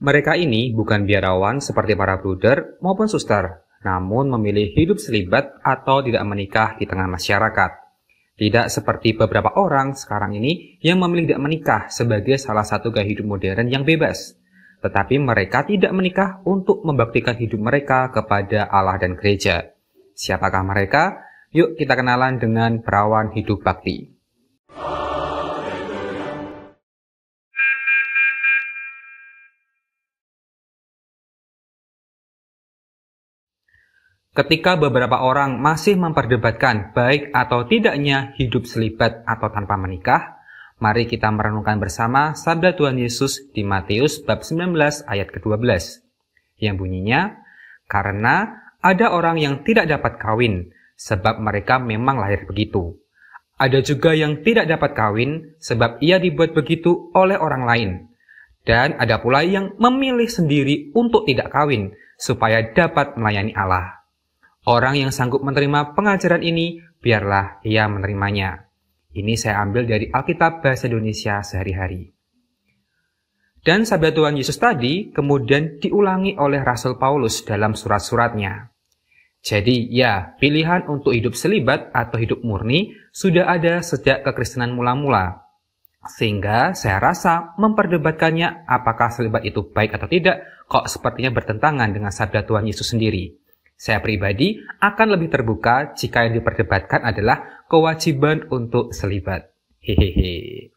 Mereka ini bukan biarawan seperti para bruder maupun suster, namun memilih hidup selibat atau tidak menikah di tengah masyarakat. Tidak seperti beberapa orang sekarang ini yang memilih tidak menikah sebagai salah satu gaya hidup modern yang bebas. Tetapi mereka tidak menikah untuk membaktikan hidup mereka kepada Allah dan gereja. Siapakah mereka? Yuk kita kenalan dengan perawan hidup bakti. Ketika beberapa orang masih memperdebatkan baik atau tidaknya hidup selibat atau tanpa menikah, mari kita merenungkan bersama sabda Tuhan Yesus di Matius bab 19 ayat ke-12 yang bunyinya karena ada orang yang tidak dapat kawin sebab mereka memang lahir begitu. Ada juga yang tidak dapat kawin sebab ia dibuat begitu oleh orang lain. Dan ada pula yang memilih sendiri untuk tidak kawin supaya dapat melayani Allah. Orang yang sanggup menerima pengajaran ini, biarlah ia menerimanya. Ini saya ambil dari Alkitab Bahasa Indonesia sehari-hari. Dan sabda Tuhan Yesus tadi kemudian diulangi oleh Rasul Paulus dalam surat-suratnya. Jadi ya, pilihan untuk hidup selibat atau hidup murni sudah ada sejak kekristenan mula-mula. Sehingga saya rasa memperdebatkannya apakah selibat itu baik atau tidak kok sepertinya bertentangan dengan sabda Tuhan Yesus sendiri. Saya pribadi akan lebih terbuka jika yang diperdebatkan adalah kewajiban untuk selibat. Hehehe.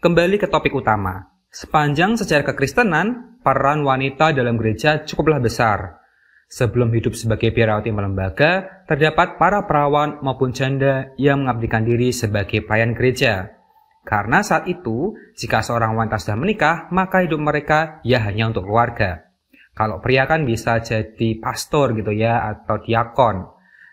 Kembali ke topik utama. Sepanjang sejarah kekristenan, peran wanita dalam gereja cukuplah besar. Sebelum hidup sebagai biarawati melembaga, terdapat para perawan maupun janda yang mengabdikan diri sebagai pelayan gereja. Karena saat itu, jika seorang wanita sudah menikah, maka hidup mereka ya hanya untuk keluarga. Kalau pria kan bisa jadi pastor gitu ya atau diakon.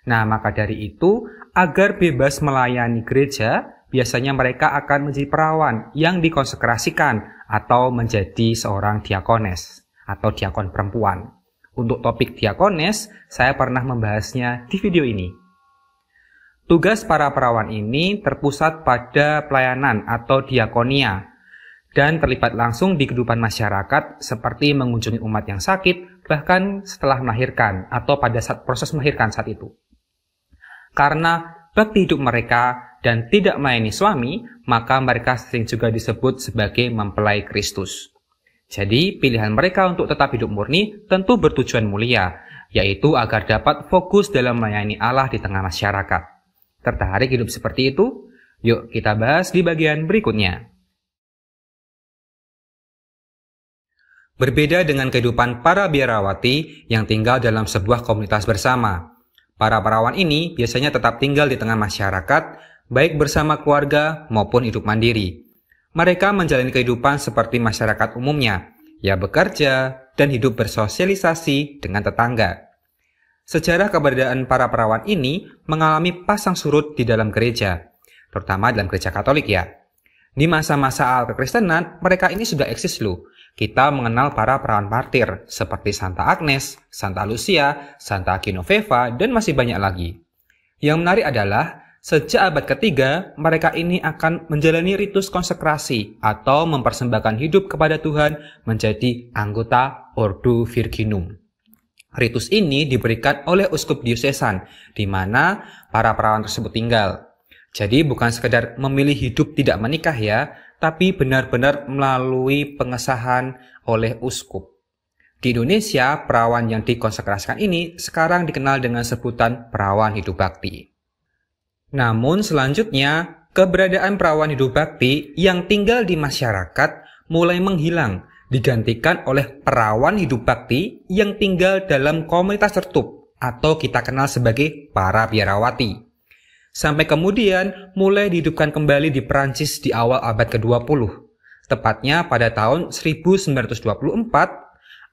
Nah, maka dari itu agar bebas melayani gereja, biasanya mereka akan menjadi perawan yang dikonsekrasikan atau menjadi seorang diakones atau diakon perempuan. Untuk topik diakones, saya pernah membahasnya di video ini. Tugas para perawan ini terpusat pada pelayanan atau diakonia, dan terlibat langsung di kehidupan masyarakat seperti mengunjungi umat yang sakit, bahkan setelah melahirkan atau pada saat proses melahirkan saat itu. Karena bakti hidup mereka dan tidak melayani suami, maka mereka sering juga disebut sebagai mempelai Kristus. Jadi, pilihan mereka untuk tetap hidup murni tentu bertujuan mulia, yaitu agar dapat fokus dalam melayani Allah di tengah masyarakat. Tertarik hidup seperti itu? Yuk kita bahas di bagian berikutnya. Berbeda dengan kehidupan para biarawati yang tinggal dalam sebuah komunitas bersama. Para perawan ini biasanya tetap tinggal di tengah masyarakat, baik bersama keluarga maupun hidup mandiri. Mereka menjalani kehidupan seperti masyarakat umumnya, ya bekerja dan hidup bersosialisasi dengan tetangga. Sejarah keberadaan para perawan ini mengalami pasang surut di dalam gereja, terutama dalam gereja Katolik ya. Di masa-masa awal kekristenan, mereka ini sudah eksis loh. Kita mengenal para perawan martir seperti Santa Agnes, Santa Lucia, Santa Genoveva, dan masih banyak lagi. Yang menarik adalah, sejak abad ketiga, mereka ini akan menjalani ritus konsekrasi atau mempersembahkan hidup kepada Tuhan menjadi anggota Ordo Virginum. Ritus ini diberikan oleh uskup diocesan, di mana para perawan tersebut tinggal. Jadi bukan sekedar memilih hidup tidak menikah ya, tapi benar-benar melalui pengesahan oleh uskup. Di Indonesia, perawan yang dikonsekrasikan ini sekarang dikenal dengan sebutan perawan hidup bakti. Namun selanjutnya, keberadaan perawan hidup bakti yang tinggal di masyarakat mulai menghilang, digantikan oleh perawan hidup bakti yang tinggal dalam komunitas tertutup atau kita kenal sebagai para biarawati sampai kemudian mulai dihidupkan kembali di Prancis di awal abad ke-20. Tepatnya pada tahun 1924,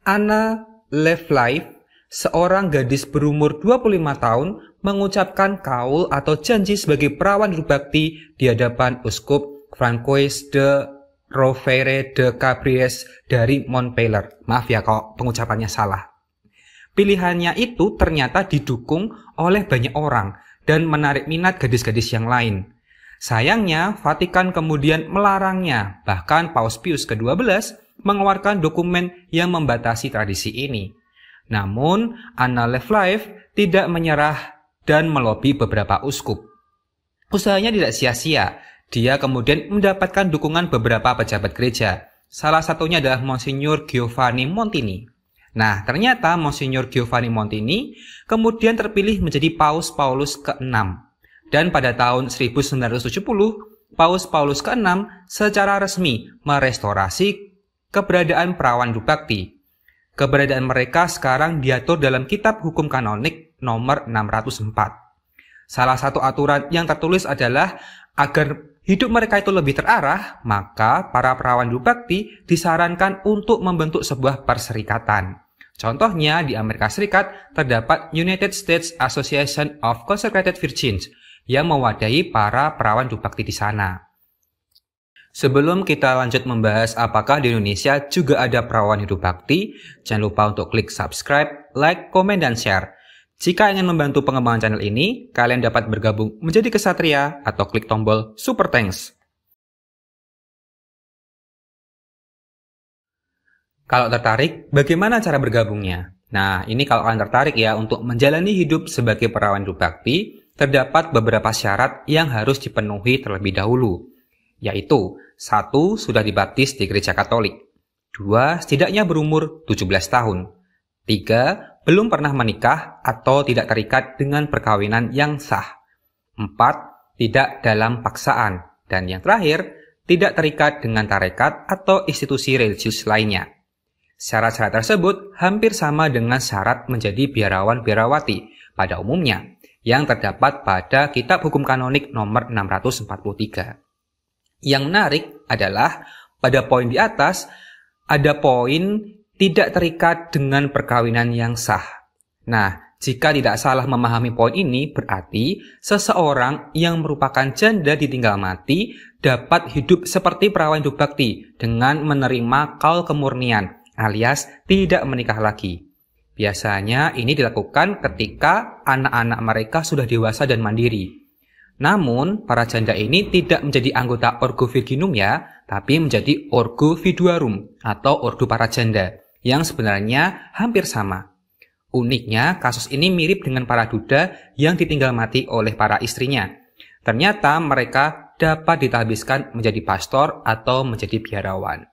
Anna Leflive, seorang gadis berumur 25 tahun, mengucapkan kaul atau janji sebagai perawan berbakti di hadapan uskup Francois de Rovere de Cabries dari Montpellier. Maaf ya kalau pengucapannya salah. Pilihannya itu ternyata didukung oleh banyak orang, dan menarik minat gadis-gadis yang lain. Sayangnya, Vatikan kemudian melarangnya, bahkan Paus Pius ke-12 mengeluarkan dokumen yang membatasi tradisi ini. Namun, Anna Leflife tidak menyerah dan melobi beberapa uskup. Usahanya tidak sia-sia, dia kemudian mendapatkan dukungan beberapa pejabat gereja. Salah satunya adalah Monsignor Giovanni Montini. Nah, ternyata Monsignor Giovanni Montini kemudian terpilih menjadi Paus Paulus ke-6. Dan pada tahun 1970, Paus Paulus ke-6 secara resmi merestorasi keberadaan perawan Dubakti. Keberadaan mereka sekarang diatur dalam Kitab Hukum Kanonik nomor 604. Salah satu aturan yang tertulis adalah agar hidup mereka itu lebih terarah, maka para perawan Dupakti disarankan untuk membentuk sebuah perserikatan. Contohnya di Amerika Serikat terdapat United States Association of Consecrated Virgins yang mewadahi para perawan Dupakti di sana. Sebelum kita lanjut membahas apakah di Indonesia juga ada perawan hidup bakti, jangan lupa untuk klik subscribe, like, komen, dan share. Jika ingin membantu pengembangan channel ini, kalian dapat bergabung menjadi kesatria atau klik tombol Super Thanks. Kalau tertarik, bagaimana cara bergabungnya? Nah, ini kalau kalian tertarik ya untuk menjalani hidup sebagai perawan bakti, terdapat beberapa syarat yang harus dipenuhi terlebih dahulu, yaitu satu Sudah dibaptis di gereja katolik. dua Setidaknya berumur 17 tahun. 3. Belum pernah menikah atau tidak terikat dengan perkawinan yang sah. 4. Tidak dalam paksaan. Dan yang terakhir, tidak terikat dengan tarekat atau institusi religius lainnya. Syarat-syarat tersebut hampir sama dengan syarat menjadi biarawan-biarawati pada umumnya yang terdapat pada Kitab Hukum Kanonik nomor 643. Yang menarik adalah pada poin di atas ada poin tidak terikat dengan perkawinan yang sah. Nah, jika tidak salah memahami poin ini, berarti seseorang yang merupakan janda ditinggal mati dapat hidup seperti perawan hidup bakti dengan menerima kal kemurnian alias tidak menikah lagi. Biasanya ini dilakukan ketika anak-anak mereka sudah dewasa dan mandiri. Namun, para janda ini tidak menjadi anggota Orgo Virginum ya, tapi menjadi Orgo Viduarum atau Ordo para janda yang sebenarnya hampir sama. Uniknya, kasus ini mirip dengan para duda yang ditinggal mati oleh para istrinya. Ternyata mereka dapat ditahbiskan menjadi pastor atau menjadi biarawan.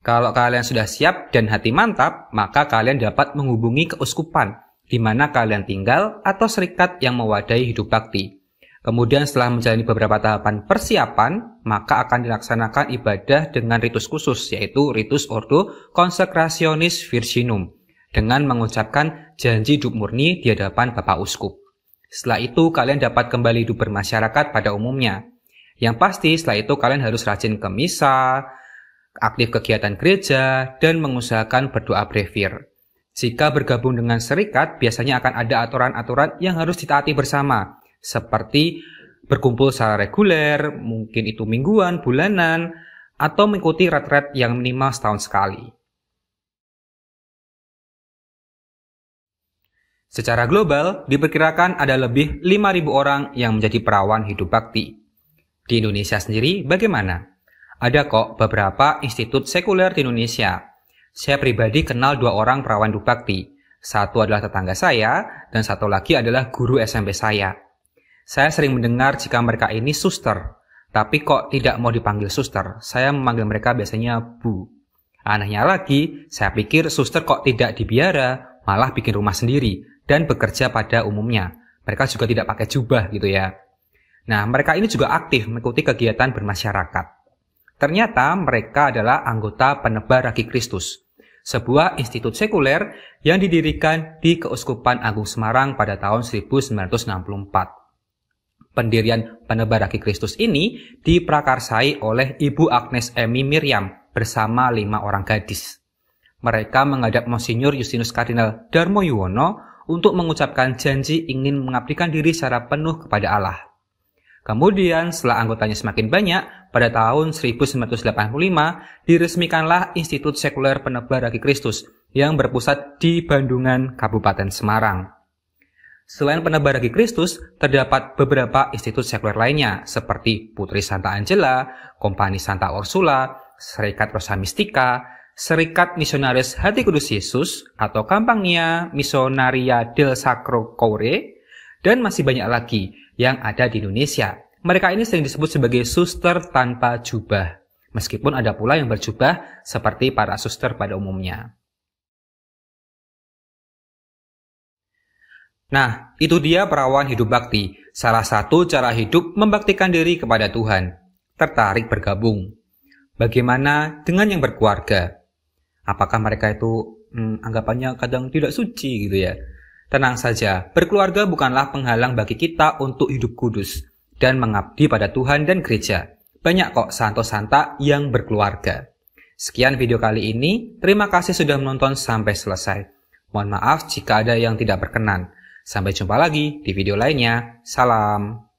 Kalau kalian sudah siap dan hati mantap, maka kalian dapat menghubungi keuskupan di mana kalian tinggal atau serikat yang mewadai hidup bakti. Kemudian setelah menjalani beberapa tahapan persiapan, maka akan dilaksanakan ibadah dengan ritus khusus, yaitu ritus ordo consecrationis virginum, dengan mengucapkan janji hidup murni di hadapan Bapak Uskup. Setelah itu, kalian dapat kembali hidup bermasyarakat pada umumnya. Yang pasti, setelah itu kalian harus rajin ke misa, aktif kegiatan gereja, dan mengusahakan berdoa brevir. Jika bergabung dengan serikat, biasanya akan ada aturan-aturan yang harus ditaati bersama, seperti berkumpul secara reguler, mungkin itu mingguan, bulanan, atau mengikuti retret yang minimal setahun sekali. Secara global, diperkirakan ada lebih 5.000 orang yang menjadi perawan hidup bakti. Di Indonesia sendiri bagaimana? Ada kok beberapa institut sekuler di Indonesia. Saya pribadi kenal dua orang perawan hidup bakti. Satu adalah tetangga saya, dan satu lagi adalah guru SMP saya. Saya sering mendengar jika mereka ini suster, tapi kok tidak mau dipanggil suster. Saya memanggil mereka biasanya bu. Anehnya lagi, saya pikir suster kok tidak dibiara, malah bikin rumah sendiri dan bekerja pada umumnya. Mereka juga tidak pakai jubah gitu ya. Nah, mereka ini juga aktif mengikuti kegiatan bermasyarakat. Ternyata mereka adalah anggota penebar Raki Kristus, sebuah institut sekuler yang didirikan di Keuskupan Agung Semarang pada tahun 1964. Pendirian Penebar Kaki Kristus ini diprakarsai oleh Ibu Agnes Emi Miriam bersama lima orang gadis. Mereka menghadap Monsinyur Justinus Kardinal Darmo Yuwono untuk mengucapkan janji ingin mengabdikan diri secara penuh kepada Allah. Kemudian setelah anggotanya semakin banyak, pada tahun 1985 diresmikanlah Institut Sekuler Penebar Raki Kristus yang berpusat di Bandungan, Kabupaten Semarang. Selain penebar bagi Kristus, terdapat beberapa institut sekuler lainnya seperti Putri Santa Angela, Kompani Santa Ursula, Serikat Rosa Mistika, Serikat Misionaris Hati Kudus Yesus atau Kampangnya Misionaria del Sacro Core, dan masih banyak lagi yang ada di Indonesia. Mereka ini sering disebut sebagai suster tanpa jubah, meskipun ada pula yang berjubah seperti para suster pada umumnya. Nah, itu dia perawan hidup bakti, salah satu cara hidup membaktikan diri kepada Tuhan. Tertarik bergabung. Bagaimana dengan yang berkeluarga? Apakah mereka itu hmm, anggapannya kadang tidak suci gitu ya? Tenang saja, berkeluarga bukanlah penghalang bagi kita untuk hidup kudus dan mengabdi pada Tuhan dan gereja. Banyak kok santo-santa yang berkeluarga. Sekian video kali ini, terima kasih sudah menonton sampai selesai. Mohon maaf jika ada yang tidak berkenan. Sampai jumpa lagi di video lainnya. Salam.